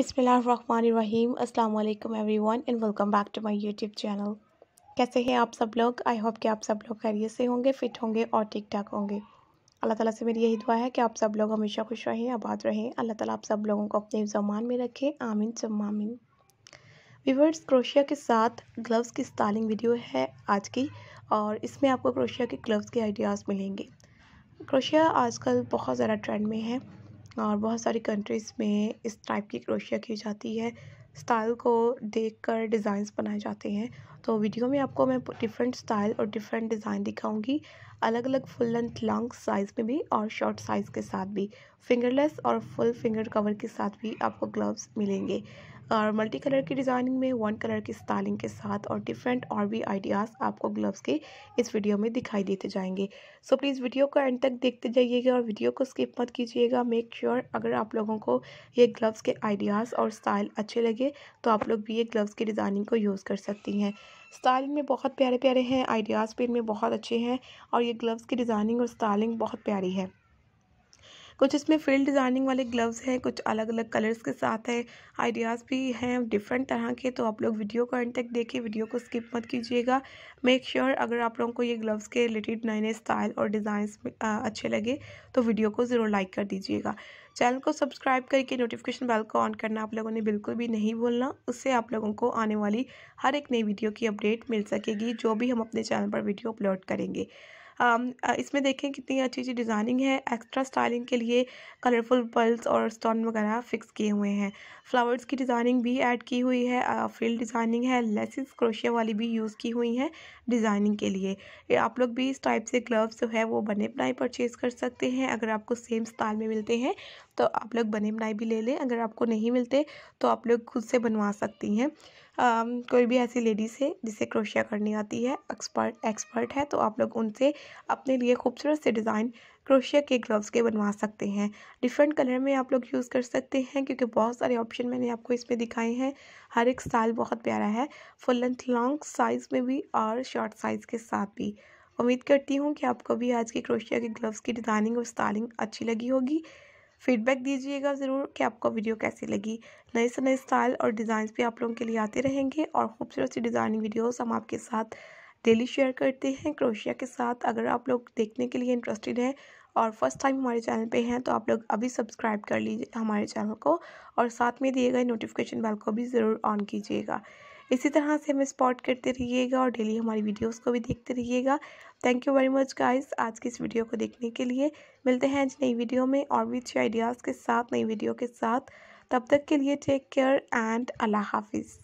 बिसमीम अल्लाम everyone and welcome back to my YouTube channel कैसे हैं आप सब लोग आई होप कि आप सब लोग खैरियत से होंगे फिट होंगे और ठीक ठाक होंगे अल्लाह ताला से मेरी यही दुआ है कि आप सब लोग हमेशा खुश रहें आबाद रहें अल्लाह ताला आप सब लोगों को अपने जमान में रखें आमीन सम्मामीन विवर्स क्रोशिया के साथ ग्लव्स की स्टाइलिंग वीडियो है आज की और इसमें आपको क्रोशिया के ग्लव्स के आइडियाज़ मिलेंगे क्रोशिया आजकल बहुत ज़्यादा ट्रेंड में है और बहुत सारी कंट्रीज़ में इस टाइप की क्रोशिया की जाती है स्टाइल को देख कर डिज़ाइंस बनाए जाते हैं तो वीडियो में आपको मैं डिफरेंट स्टाइल और डिफरेंट डिज़ाइन दिखाऊंगी अलग अलग फुल लेंथ लॉन्ग साइज़ में भी और शॉर्ट साइज़ के साथ भी फिंगरलेस और फुल फिंगर कवर के साथ भी आपको ग्लव्स मिलेंगे और मल्टी कलर की डिज़ाइनिंग में वन कलर की स्टाइलिंग के साथ और डिफरेंट और भी आइडियाज़ आपको ग्लव्स के इस वीडियो में दिखाई देते जाएंगे सो so, प्लीज़ वीडियो को एंड तक देखते जाइएगा और वीडियो को स्किप मत कीजिएगा मेक श्योर अगर आप लोगों को ये ग्लव्स के आइडियाज़ और स्टाइल अच्छे लगे तो आप लोग भी ये ग्लव्स की डिज़ाइनिंग को यूज़ कर सकती हैं स्टाइल में बहुत प्यारे प्यारे हैं आइडियाज़ भी इनमें बहुत अच्छे हैं और ये ग्लव्स की डिज़ाइनिंग और स्टाइलिंग बहुत प्यारी है कुछ इसमें फील्ड डिज़ाइनिंग वाले ग्लव्स हैं कुछ अलग अलग कलर्स के साथ है आइडियाज़ भी हैं डिफरेंट तरह के तो आप लोग वीडियो को एंड तक देखिए वीडियो को स्किप मत कीजिएगा मेक श्योर sure अगर आप लोगों को ये ग्लव्स के रिलेटेड नए नए स्टाइल और डिज़ाइंस अच्छे लगे तो वीडियो को ज़रूर लाइक कर दीजिएगा चैनल को सब्सक्राइब करके नोटिफिकेशन बेल को ऑन करना आप लोगों ने बिल्कुल भी नहीं भूलना उससे आप लोगों को आने वाली हर एक नई वीडियो की अपडेट मिल सकेगी जो भी हम अपने चैनल पर वीडियो अपलोड करेंगे Um, uh, इसमें देखें कितनी अच्छी अच्छी डिज़ाइनिंग है एक्स्ट्रा स्टाइलिंग के लिए कलरफुल पर्ल्स और स्टोन वगैरह फिक्स किए हुए हैं फ्लावर्स की डिज़ाइनिंग भी ऐड की हुई है फील्ड uh, डिज़ाइनिंग है लेसिस क्रोशिया वाली भी यूज़ की हुई है डिज़ाइनिंग के लिए आप लोग भी इस टाइप से ग्लव्स जो है वो बने बनाए परचेज़ कर सकते हैं अगर आपको सेम स्टाइल में मिलते हैं तो आप लोग बने बनाए भी ले लें अगर आपको नहीं मिलते तो आप लोग खुद से बनवा सकती हैं Um, कोई भी ऐसी लेडीज़ है जिसे क्रोशिया करनी आती है एक्सपर्ट एक्सपर्ट है तो आप लोग उनसे अपने लिए खूबसूरत से डिज़ाइन क्रोशिया के ग्लव्स के बनवा सकते हैं डिफरेंट कलर में आप लोग यूज़ कर सकते हैं क्योंकि बहुत सारे ऑप्शन मैंने आपको इसमें दिखाए हैं हर एक स्टाइल बहुत प्यारा है फुल लेंथ लॉन्ग साइज़ में भी और शॉर्ट साइज़ के साथ भी उम्मीद करती हूँ कि आपको भी आज की क्रोशिया के ग्लव्स की डिज़ाइनिंग और स्टाइलिंग अच्छी लगी होगी फीडबैक दीजिएगा ज़रूर कि आपको वीडियो कैसी लगी नए से नए स्टाइल और डिज़ाइंस भी आप लोगों के लिए आते रहेंगे और खूबसूरत सी डिज़ाइनिंग वीडियोस हम आपके साथ डेली शेयर करते हैं क्रोशिया के साथ अगर आप लोग देखने के लिए इंटरेस्टेड हैं और फर्स्ट टाइम हमारे चैनल पे हैं तो आप लोग अभी सब्सक्राइब कर लीजिए हमारे चैनल को और साथ में दिए गए नोटिफिकेशन बेल को भी ज़रूर ऑन कीजिएगा इसी तरह से हमें सपोर्ट करते रहिएगा और डेली हमारी वीडियोस को भी देखते रहिएगा thank you very much guys आज की इस वीडियो को देखने के लिए मिलते हैं आज नई वीडियो में और भी अच्छे आइडियाज़ के साथ नई वीडियो के साथ तब तक के लिए टेक केयर एंड अल्लाह हाफिज़